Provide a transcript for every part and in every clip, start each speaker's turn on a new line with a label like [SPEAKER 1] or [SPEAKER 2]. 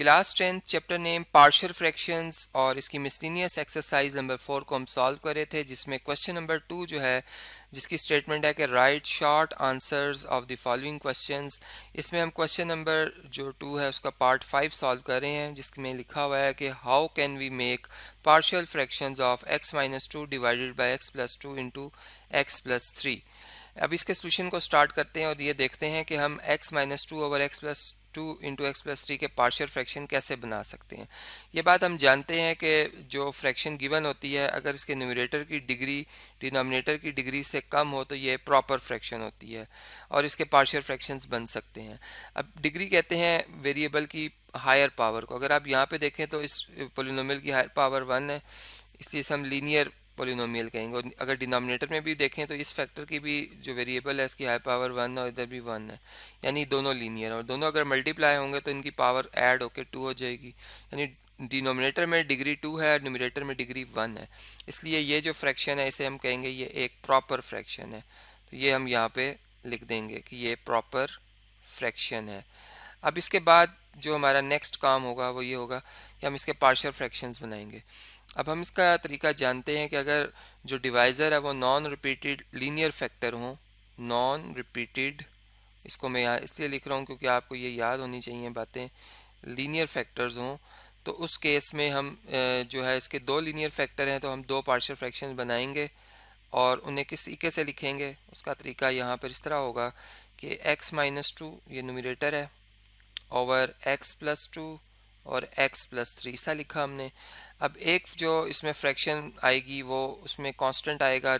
[SPEAKER 1] class tenth chapter name partial fractions और इसकी miscellaneous exercise number four को हम सॉल्व कर रहे थे जिसमें क्वेश्चन नंबर टू जो है जिसकी स्टेटमेंट है कि write short answers of the following questions इसमें हम क्वेश्चन नंबर जो टू है उसका पार्ट फाइव सॉल्व कर रहे हैं जिसमें लिखा हुआ है कि how can we make partial fraction of X minus two divided by X plus two into X plus three अब इसके सोल्यूशन को स्टार्ट करते हैं और ये देखते हैं कि हम x minus two over x plus two into X plus three के पार्शियल फ्रैक्शन कैसे बना सकते हैं ये बात हम जानते हैं कि जो फ्रैक्शन गिवन होती है अगर इसके न्यूमिनेटर की डिग्री डिनोमिनेटर की डिग्री से कम हो तो ये प्रॉपर फ्रैक्शन होती है और इसके पार्शियल फ्रैक्शंस बन सकते हैं अब डिग्री कहते हैं वेरिएबल की हायर पावर को अगर आप यहाँ पे देखें तो इस पोलिनोमल की हायर पावर वन है इसलिए हम लीनियर पोलिनोमियल कहेंगे और अगर डिनोमिनेटर में भी देखें तो इस फैक्टर की भी जो वेरिएबल है इसकी हाई पावर वन और इधर भी वन है यानी दोनों लीनियर और दोनों अगर मल्टीप्लाई होंगे तो इनकी पावर ऐड होकर टू हो जाएगी यानी डिनोमिनेटर में डिग्री टू है और न्यूमिनेटर में डिग्री वन है इसलिए ये जो फ्रैक्शन है इसे हम कहेंगे ये एक प्रॉपर फ्रैक्शन है तो ये हम यहाँ पे लिख देंगे कि ये प्रॉपर फ्रैक्शन है अब इसके बाद जो हमारा नेक्स्ट काम होगा वो ये होगा कि हम इसके पार्शियल फ्रैक्शंस बनाएंगे अब हम इसका तरीका जानते हैं कि अगर जो डिवाइज़र है वो नॉन रिपीटेड लीनियर फैक्टर हों नॉन रिपीटेड इसको मैं यहाँ इसलिए लिख रहा हूँ क्योंकि आपको ये याद होनी चाहिए बातें लीनियर फैक्टर्स हों तो उस केस में हम जो है इसके दो लीनियर फैक्टर हैं तो हम दो पार्शियल फ्रैक्शन बनाएंगे और उन्हें किस तरीके से लिखेंगे उसका तरीका यहाँ पर इस तरह होगा कि x माइनस टू ये नोमिनेटर है ओवर x प्लस टू और x प्लस थ्री ऐसा लिखा हमने अब एक जो इसमें फ्रैक्शन आएगी वो उसमें कांस्टेंट आएगा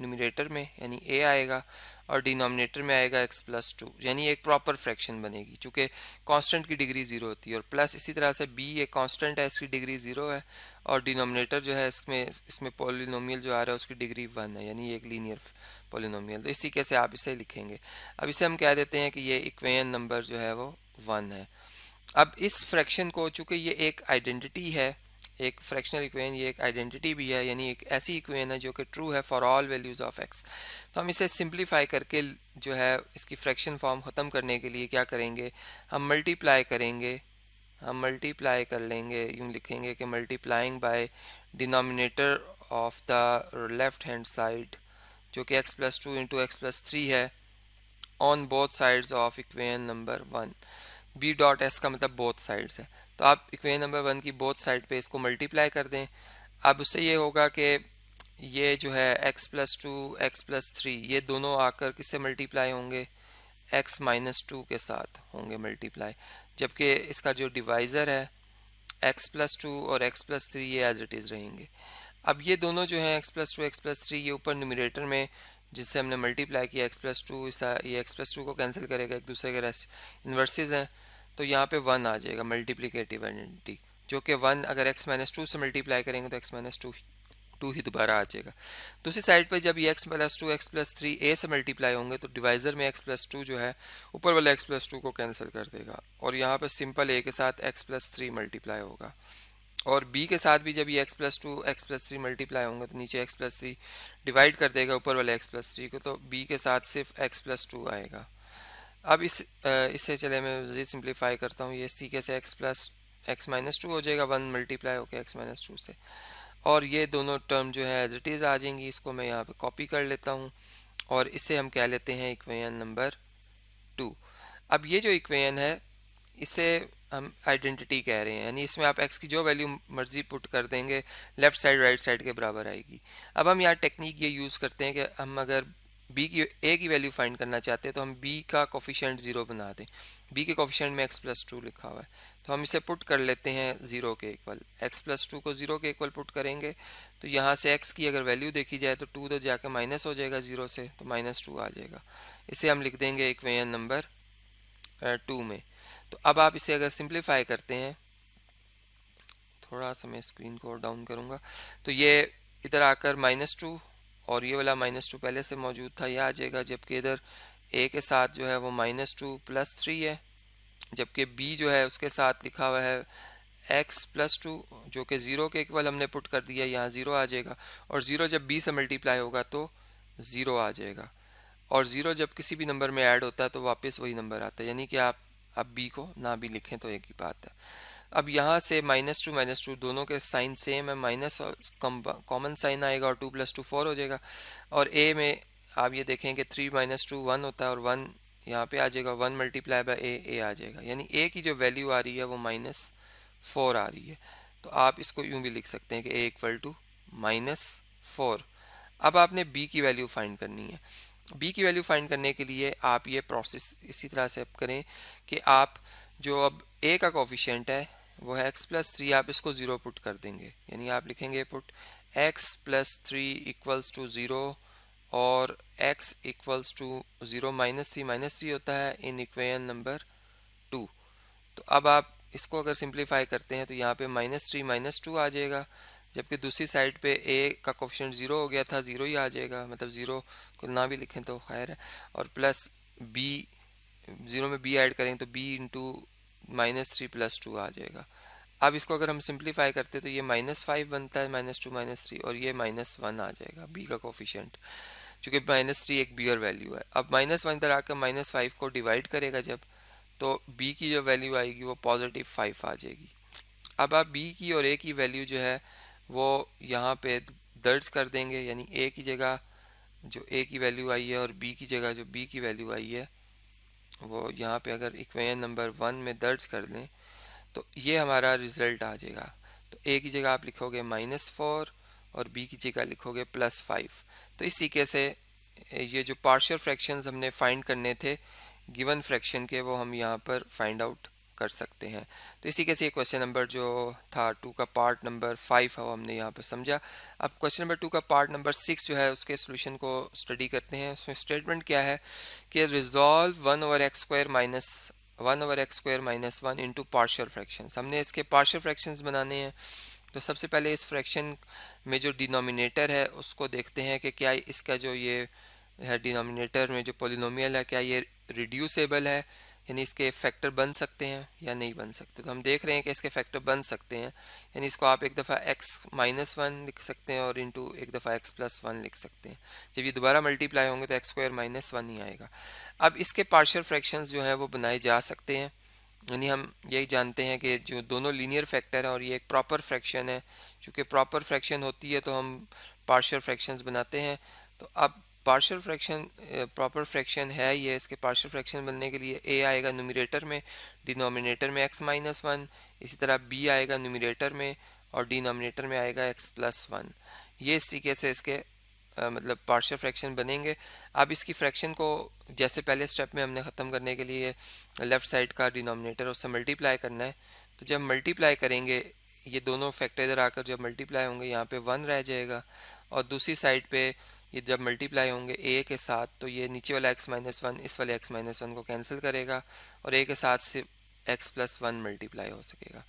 [SPEAKER 1] न्यूमिनेटर में यानी ए आएगा और डिनोमिनेटर में आएगा x प्लस टू यानी एक प्रॉपर फ्रैक्शन बनेगी चूँकि कांस्टेंट की डिग्री ज़ीरो होती है और प्लस इसी तरह से b एक कांस्टेंट है इसकी डिग्री ज़ीरो है और डिनोमिनेटर जो है इसमें इसमें पोलिनोमियल जो आ रहा है उसकी डिग्री वन है यानी एक लीनियर पोलिनोमियल तो इसी कैसे आप इसे लिखेंगे अब इसे हम कह देते हैं कि ये इक्वेन नंबर जो है वो वन है अब इस फ्रैक्शन को चूँकि ये एक आइडेंटिटी है एक फ्रैक्शनल इक्वेन ये एक आइडेंटिटी भी है यानी एक ऐसी इक्वेन है जो कि ट्रू है for all values of X तो हम इसे सिंपलीफाई करके जो है इसकी फ्रैक्शन फॉर्म ख़त्म करने के लिए क्या करेंगे हम मल्टीप्लाई करेंगे हम मल्टीप्लाई कर लेंगे यूँ लिखेंगे कि multiplying by denominator of the left hand side जो कि X plus two into X plus three है on both sides of equation number one B dot S का मतलब बोथ साइड्स है तो आप इक्वेशन नंबर वन की बोथ साइड पे इसको मल्टीप्लाई कर दें अब उससे ये होगा कि ये जो है x plus two x plus three ये दोनों आकर किससे मल्टीप्लाई होंगे x माइनस टू के साथ होंगे मल्टीप्लाई जबकि इसका जो डिवाइज़र है x प्लस टू और x प्लस थ्री ये एज इट इज़ रहेंगे अब ये दोनों जो हैं x plus two x plus three ये ऊपर न्यूमिनेटर में जिससे हमने मल्टीप्लाई किया x प्लस टू ये x प्लस टू को कैंसिल करेगा एक दूसरे के रेस्ट इन्वर्सेज हैं तो यहाँ पे वन आ जाएगा मल्टीप्लीकेटिव आइडेंटिटी जो कि वन अगर एक्स माइनस टू से मल्टीप्लाई करेंगे तो एक्स माइनस टू टू ही दोबारा आ जाएगा दूसरी साइड पर जब ये x plus two x plus three a से मल्टीप्लाई होंगे तो डिवाइज़र में एक्स प्लस टू जो है ऊपर वाला एक्स प्लस टू को कैंसिल कर देगा और यहाँ पर सिंपल ए के साथ एक्स प्लस थ्री मल्टीप्लाई होगा और बी के साथ भी जब ये x plus two x plus three multiply होंगे तो नीचे एक्स प्लस थ्री डिवाइड कर देगा ऊपर वाले एक्स प्लस थ्री को तो बी के साथ सिर्फ एक्स प्लस टू आएगा अब इस इससे चले मैं मजीद सिंप्लीफाई करता हूँ ये सी से x plus x minus two हो जाएगा वन मल्टीप्लाई होकर एक्स माइनस टू से और ये दोनों टर्म जो है एज इट इज़ आ जाएंगी इसको मैं यहाँ पे कॉपी कर लेता हूँ और इससे हम कह लेते हैं इक्वेन नंबर टू अब ये जो इक्वेन है इसे हम आइडेंटिटी कह रहे हैं यानी इसमें आप एक्स की जो वैल्यू मर्जी पुट कर देंगे लेफ़्ट साइड राइट साइड के बराबर आएगी अब हम यहाँ टेक्निक ये यूज़ करते हैं कि हम अगर बी की ए की वैल्यू फाइंड करना चाहते हैं तो हम बी का कोफिशेंट ज़ीरो बना दें बी के कोफिशेंट में एक्स प्लस टू लिखा हुआ है तो हम इसे पुट कर लेते हैं ज़ीरो के इक्वल एक्स प्लस टू को ज़ीरो के इक्वल पुट करेंगे तो यहाँ से एक्स की अगर वैल्यू देखी जाए तो टू तो जाकर माइनस हो जाएगा ज़ीरो से तो माइनस टू आ जाएगा इसे हम लिख देंगे इक्वेशन नंबर टू में तो अब आप इसे अगर सिंप्लीफाई करते हैं थोड़ा सा मैं स्क्रीन को और डाउन करूँगा तो ये इधर आकर माइनस टू और ये वाला माइनस टू पहले से मौजूद था यह आ जाएगा जबकि इधर ए के साथ जो है वो माइनस टू प्लस थ्री है जबकि बी जो है उसके साथ लिखा हुआ है एक्स प्लस टू जो कि ज़ीरो के इक्वल हमने पुट कर दिया यहाँ ज़ीरो आ जाएगा और ज़ीरो जब बी से मल्टीप्लाई होगा तो ज़ीरो आ जाएगा और ज़ीरो जब किसी भी नंबर में ऐड होता है तो वापस वही नंबर आता है यानी कि आप अब बी को ना भी लिखें तो एक ही बात है अब यहाँ से माइनस टू माइनस टू दोनों के साइन सेम है माइनस और कॉमन साइन आएगा और टू प्लस टू फोर हो जाएगा और ए में आप ये देखें कि थ्री माइनस टू वन होता है और वन यहाँ पे आ जाएगा one multiply by a a आ जाएगा यानी ए की जो वैल्यू आ रही है वो माइनस फोर आ रही है तो आप इसको यूँ भी लिख सकते हैं कि a equal to minus four अब आपने बी की वैल्यू फाइंड करनी है बी की वैल्यू फाइंड करने के लिए आप ये प्रोसेस इसी तरह से करें कि आप जो अब ए का कोफिशेंट है वो है एक्स प्लस थ्री आप इसको ज़ीरो पुट कर देंगे यानी आप लिखेंगे put x plus three equals to zero और x equals to zero minus three minus three होता है इन इक्वेशन नंबर टू तो अब आप इसको अगर सिंप्लीफाई करते हैं तो यहाँ पे माइनस थ्री माइनस टू आ जाएगा जबकि दूसरी साइड पे ए का कोफिशेंट ज़ीरो हो गया था ज़ीरो ही आ जाएगा मतलब ज़ीरो को ना भी लिखें तो खैर है और प्लस बी ज़ीरो में बी ऐड करें तो b into minus three plus two आ जाएगा अब इसको अगर हम सिंप्लीफाई करते तो ये माइनस फाइव बनता है माइनस टू माइनस थ्री और ये माइनस वन आ जाएगा बी का कोफिशेंट क्योंकि माइनस थ्री एक बियर वैल्यू है अब माइनस वन इधर आकर माइनस फाइव को डिवाइड करेगा जब तो बी की जो वैल्यू आएगी वो पॉजिटिव फाइव आ जाएगी अब आप बी की और ए की वैल्यू जो है वो यहाँ पे दर्ज कर देंगे यानी ए की जगह जो ए की वैल्यू आई है और बी की जगह जो बी की वैल्यू आई है वो यहाँ पे अगर इक्वेशन नंबर वन में दर्ज कर लें तो ये हमारा रिज़ल्ट आ जाएगा तो ए की जगह आप लिखोगे माइनस फोर और बी की जगह लिखोगे प्लस फाइव तो इस तरीके से ये जो पार्शियल फ्रैक्शंस हमने फाइंड करने थे गिवन फ्रैक्शन के वो हम यहाँ पर फाइंड आउट कर सकते हैं तो इसी के से क्वेश्चन नंबर जो था टू का पार्ट नंबर फाइव है वो हमने यहाँ पर समझा अब क्वेश्चन नंबर टू का पार्ट नंबर सिक्स जो है उसके सोल्यूशन को स्टडी करते हैं उसमें स्टेटमेंट क्या है कि resolve one over x square minus one over x square minus one into partial fraction हमने इसके पार्शल फ्रैक्शन बनाने हैं तो सबसे पहले इस फ्रैक्शन में जो डिनोमिनेटर है उसको देखते हैं कि क्या इसका जो ये है डिनोमिनेटर में जो पोलिनोमियल है क्या ये रिड्यूसेबल है यानी इसके फैक्टर बन सकते हैं या नहीं बन सकते तो हम देख रहे हैं कि इसके फैक्टर बन सकते हैं यानी इसको आप एक दफ़ा x माइनस वन लिख सकते हैं और इंटू एक दफ़ा x प्लस वन लिख सकते हैं जब ये दोबारा मल्टीप्लाई होंगे तो एक्स स्क्वायर माइनस वन ही आएगा अब इसके पार्शियल फ्रैक्शन जो हैं वो बनाए जा सकते हैं यानी हम यही जानते हैं कि जो दोनों लीनियर फैक्टर हैं और ये एक प्रॉपर फ्रैक्शन है चूँकि प्रॉपर फ्रैक्शन होती है तो हम पार्शियल फ्रैक्शन बनाते हैं तो अब पार्शल फ्रैक्शन प्रॉपर फ्रैक्शन है ये इसके पार्शल फ्रैक्शन बनने के लिए ए आएगा नोमिनेटर में डिनोमिनेटर में एक्स माइनस वन इसी तरह बी आएगा नोमिनेटर में और डिनोमिनेटर में आएगा एक्स प्लस वन ये इस तरीके से इसके आ, मतलब पार्शियल फ्रैक्शन बनेंगे अब इसकी फ्रैक्शन को जैसे पहले स्टेप में हमने ख़त्म करने के लिए लेफ़्ट साइड का डिनोमिनेटर उससे मल्टीप्लाई करना है तो जब मल्टीप्लाई करेंगे ये दोनों फैक्टर इधर आकर जब मल्टीप्लाई होंगे यहाँ पे वन रह जाएगा और दूसरी साइड पे ये जब मल्टीप्लाई होंगे ए के साथ तो ये नीचे वाला एक्स माइनस वन इस वाले एक्स माइनस वन को कैंसिल करेगा और ए के साथ सिर्फ एक्स प्लस वन मल्टीप्लाई हो सकेगा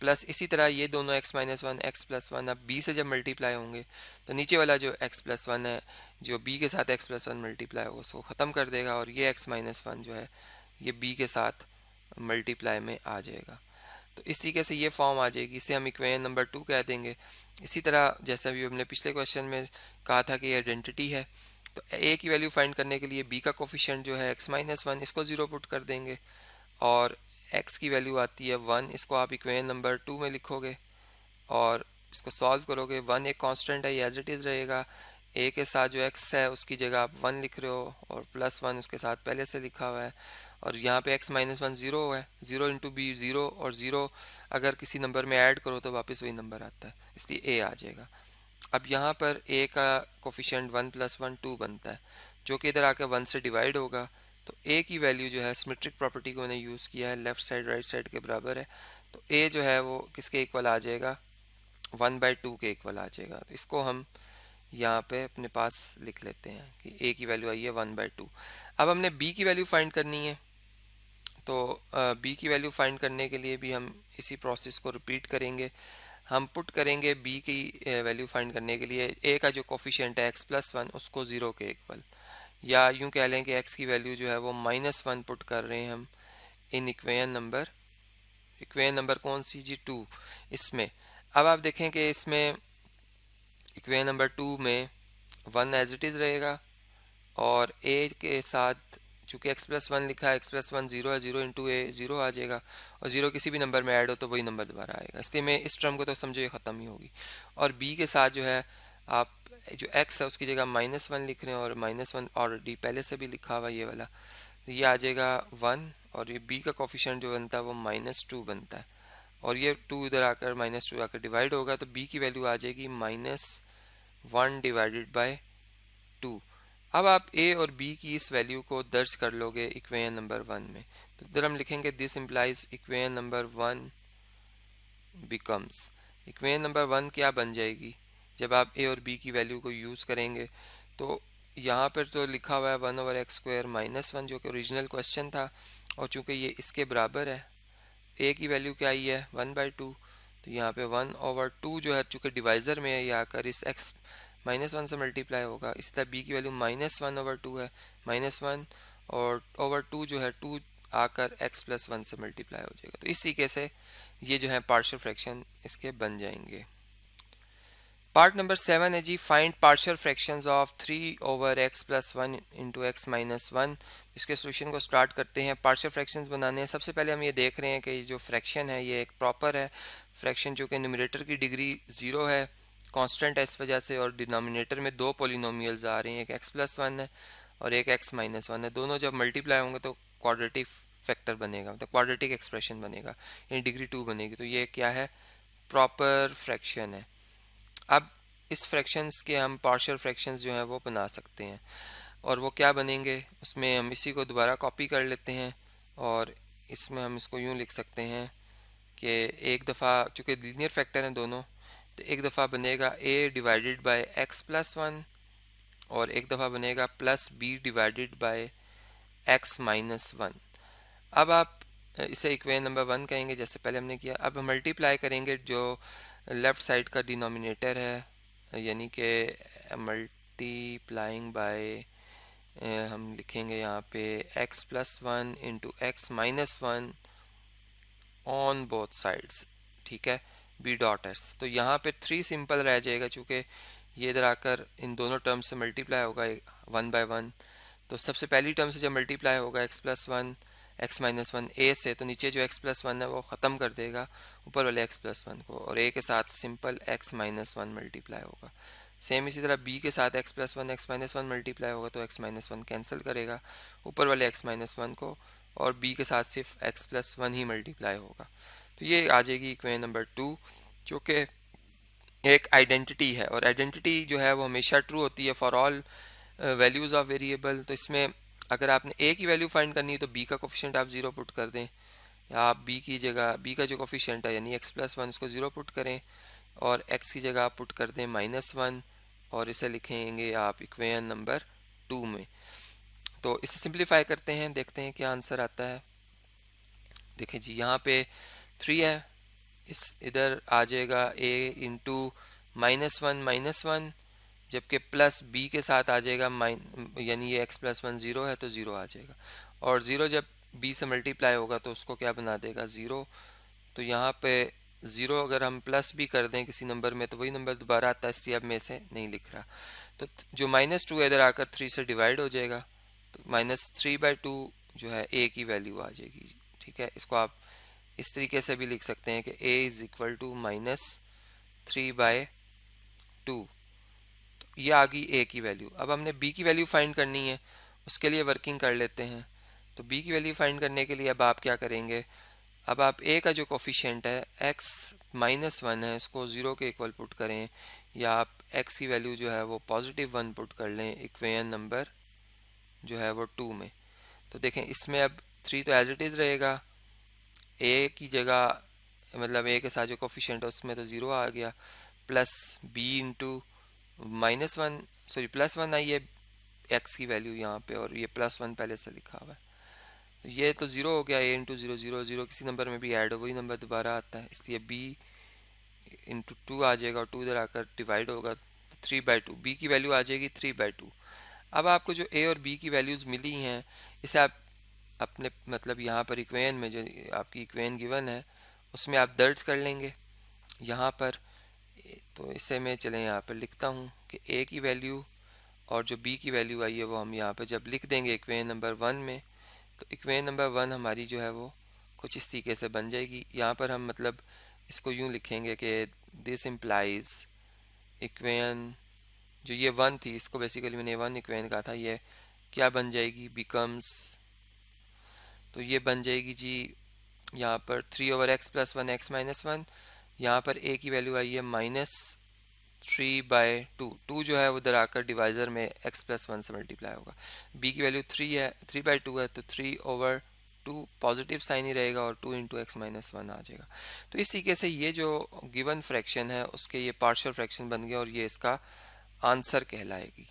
[SPEAKER 1] प्लस इसी तरह ये दोनों x minus one x plus one अब बी से जब मल्टीप्लाई होंगे तो नीचे वाला जो एक्स प्लस वन है जो बी के साथ एक्स प्लस वन मल्टीप्लाई होगा उसको ख़त्म कर देगा और ये एक्स माइनस वन जो है ये बी के साथ मल्टीप्लाई में आ जाएगा तो इस तरीके से ये फॉर्म आ जाएगी इसे हम इक्वेशन नंबर टू कह देंगे इसी तरह जैसे अभी हमने पिछले क्वेश्चन में कहा था कि आइडेंटिटी है तो ए की वैल्यू फाइंड करने के लिए बी का कोफिशेंट जो है एक्स माइनस वन इसको ज़ीरो पुट कर देंगे और एक्स की वैल्यू आती है वन इसको आप इक्वेन नंबर टू में लिखोगे और इसको सॉल्व करोगे वन एक कांस्टेंट है एज इट इज़ रहेगा ए के साथ जो एक्स है उसकी जगह आप वन लिख रहे हो और प्लस वन उसके साथ पहले से लिखा हुआ है और यहाँ पे x माइनस वन ज़ीरो है ज़ीरो इंटू बी ज़ीरो और ज़ीरो अगर किसी नंबर में ऐड करो तो वापस वही नंबर आता है इसलिए a आ जाएगा अब यहाँ पर a का coefficient one plus one two बनता है जो कि इधर आकर वन से डिवाइड होगा तो a की वैल्यू जो है सिमेट्रिक प्रॉपर्टी को मैंने यूज़ किया है लेफ्ट साइड राइट साइड के बराबर है तो a जो है वो किसके इक्वल आ जाएगा वन बाई टू के इक्वल आ जाएगा तो इसको हम यहाँ पे अपने पास लिख लेते हैं कि a की वैल्यू आई है वन बाई टू अब हमने b की वैल्यू फाइंड करनी है तो बी की वैल्यू फाइंड करने के लिए भी हम इसी प्रोसेस को रिपीट करेंगे हम पुट करेंगे बी की वैल्यू फाइंड करने के लिए ए का जो कोफिशेंट है एक्स प्लस वन उसको ज़ीरो के इक्वल या यूं कह लें कि एक्स की वैल्यू जो है वो माइनस वन पुट कर रहे हैं हम इन इक्वेन नंबर इक्वेन नंबर कौन सी जी टू इसमें अब आप देखें कि इसमें इक्वेन नंबर टू में वन एज इट इज़ रहेगा और ए के साथ चूंकि एक्स प्लस वन लिखा है एक्स प्लस वन जीरो है जीरो इंटू ए जीरो आ जाएगा और जीरो किसी भी नंबर में ऐड हो तो वही नंबर दोबारा आएगा इसलिए मैं इस टर्म को तो समझो ये ख़त्म ही होगी और बी के साथ जो है आप जो एक्स है उसकी जगह माइनस वन लिख रहे हैं और माइनस वन और डी पहले से भी लिखा हुआ ये वाला तो ये आ जाएगा वन और ये बी का कॉफिशेंट जो बनता है वो माइनस टू बनता है और ये टू इधर आकर माइनस टू आकर डिवाइड होगा तो बी की वैल्यू आ जाएगी minus one divided by two अब आप ए और बी की इस वैल्यू को दर्ज कर लोगे इक्वेन नंबर वन में तो इधर हम लिखेंगे this implies equation number one becomes equation number one क्या बन जाएगी जब आप ए और बी की वैल्यू को यूज़ करेंगे तो यहाँ पर तो लिखा हुआ है one over x square minus one जो कि ओरिजिनल क्वेश्चन था और चूंकि ये इसके बराबर है ए की वैल्यू क्या आई है वन बाई टू तो यहाँ पे वन ओवर टू जो है चूंकि डिवाइज़र में है ये आकर इस एक्स माइनस वन से मल्टीप्लाई होगा इसी तरह बी की value minus one over two है माइनस वन और ओवर टू जो है टू आकर एक्स प्लस वन से मल्टीप्लाई हो जाएगा तो इस तरीके से ये जो है पार्शियल फ्रैक्शन इसके बन जाएंगे पार्ट नंबर सेवन है g find partial fraction of three over x plus one into x minus one इसके सोल्यूशन को स्टार्ट करते हैं पार्शियल फ्रैक्शन बनाने हैं सबसे पहले हम ये देख रहे हैं कि जो फ्रैक्शन है ये एक प्रॉपर है फ्रैक्शन जो कि न्यूमिनेटर की डिग्री ज़ीरो है कांस्टेंट है इस वजह से और डिनोमिनेटर में दो पोलिनोमियल्स आ रहे हैं एक एक्स प्लस वन है और एक एक्स माइनस वन है दोनों जब मल्टीप्लाई होंगे तो क्वाड्रेटिक फैक्टर बनेगा मतलब क्वाड्रेटिक एक्सप्रेशन बनेगा यानी डिग्री टू बनेगी तो ये क्या है प्रॉपर फ्रैक्शन है अब इस फ्रैक्शंस के हम पार्शियल फ्रैक्शंस जो हैं वो बना सकते हैं और वो क्या बनेंगे उसमें हम इसी को दोबारा कॉपी कर लेते हैं और इसमें हम इसको यूँ लिख सकते हैं कि एक दफ़ा चूँकि लीनियर फैक्टर हैं दोनों तो एक दफ़ा बनेगा a divided by x plus one और एक दफ़ा बनेगा plus b divided by x minus one अब आप इसे इक्वेन नंबर वन कहेंगे जैसे पहले हमने किया अब हम मल्टीप्लाई करेंगे जो लेफ़्ट साइड का डिनोमिनेटर है यानी कि मल्टीप्लाइंग बाय हम लिखेंगे यहाँ पे x plus one into x minus one on both sides ठीक है बी डॉट एस तो यहाँ पे थ्री सिंपल रह जाएगा चूँकि ये इधर आकर इन दोनों टर्म्स से मल्टीप्लाई होगा वन बाय वन तो सबसे पहली टर्म से जब मल्टीप्लाई होगा x plus one x minus one a से तो नीचे जो एक्स प्लस वन है वो ख़त्म कर देगा ऊपर वाले एक्स प्लस वन को और ए के साथ simple x minus one multiply होगा सेम इसी तरह बी के साथ x plus one x minus one multiply होगा तो एक्स माइनस वन कैंसिल करेगा ऊपर वाले एक्स माइनस वन को और बी के साथ सिर्फ एक्स प्लस वन ही मल्टीप्लाई होगा तो ये आ जाएगी इक्वेशन नंबर टू जो कि एक आइडेंटिटी है और आइडेंटिटी जो है वो हमेशा ट्रू होती है for all values of variable तो इसमें अगर आपने ए की वैल्यू फाइंड करनी है तो बी का कोफिशेंट आप ज़ीरो पुट कर दें या आप बी की जगह बी का जो कोफिशेंट है यानी एक्स प्लस वन इसको ज़ीरो पुट करें और एक्स की जगह आप पुट कर दें माइनस वन और इसे लिखेंगे आप इक्वेशन नंबर टू में तो इसे सिंप्लीफाई करते हैं देखते हैं क्या आंसर आता है देखें जी यहाँ पे थ्री है इस इधर आ जाएगा a into minus one minus one जबकि प्लस बी के साथ आ जाएगा माइन यानी ये एक्स प्लस वन ज़ीरो है तो ज़ीरो आ जाएगा और ज़ीरो जब बी से मल्टीप्लाई होगा तो उसको क्या बना देगा ज़ीरो तो यहाँ पे ज़ीरो अगर हम प्लस भी कर दें किसी नंबर में तो वही नंबर दोबारा आता है इसलिए अब मैं इसे नहीं लिख रहा तो जो माइनस टू इधर आकर थ्री से डिवाइड हो जाएगा तो माइनस थ्री बाई टू जो है ए की वैल्यू आ जाएगी ठीक है इसको आप इस तरीके से भी लिख सकते हैं कि a is equal to minus three by two ये आ गई ए की वैल्यू अब हमने b की वैल्यू फाइंड करनी है उसके लिए वर्किंग कर लेते हैं तो b की वैल्यू फाइंड करने के लिए अब आप क्या करेंगे अब आप a का जो कोफिशेंट है x माइनस वन है इसको ज़ीरो के इक्वल पुट करें या आप x की वैल्यू जो है वो पॉजिटिव वन पुट कर लें इक्वेन नंबर जो है वो टू में तो देखें इसमें अब थ्री तो एज इट इज़ रहेगा ए की जगह मतलब ए के साथ जो कोफिशेंट है उसमें तो ज़ीरो आ गया plus b into minus one sorry plus one आई है एक्स की वैल्यू यहाँ पे और ये प्लस वन पहले से लिखा हुआ है तो ये तो ज़ीरो हो गया a into zero zero zero किसी नंबर में भी ऐड हो वही नंबर दोबारा आता है इसलिए बी इंटू टू आ जाएगा और टू इधर आकर डिवाइड होगा थ्री बाई टू बी की वैल्यू आ जाएगी थ्री बाई टू अब आपको जो ए और बी की वैल्यूज़ मिली हैं इसे आप अपने मतलब यहाँ पर इक्वेन में जो आपकी इक्वेन गिवन है उसमें आप दर्ज कर लेंगे यहाँ पर तो इसे मैं चले यहाँ पर लिखता हूँ कि ए की वैल्यू और जो बी की वैल्यू आई है वो हम यहाँ पर जब लिख देंगे इक्वेन नंबर वन में तो इक्वेन नंबर वन हमारी जो है वो कुछ इस तरीके से बन जाएगी यहाँ पर हम मतलब इसको यूँ लिखेंगे कि दिस इम्प्लाइज़ इक्वेन जो ये वन थी इसको बेसिकली मैंने वन इक्वेन कहा था ये क्या बन जाएगी बिकम्स तो ये बन जाएगी जी यहाँ पर three over x plus one x minus one यहाँ पर ए की वैल्यू आई है minus three by two two जो है उधर आकर डिवाइजर में एक्स प्लस वन से मल्टीप्लाई होगा बी की वैल्यू थ्री है थ्री बाई टू है तो three over two positive sign ही रहेगा और two into x minus one आ जाएगा तो इस तरीके से ये जो गिवन फ्रैक्शन है उसके ये पार्शियल फ्रैक्शन बन गया और ये इसका आंसर कहलाएगी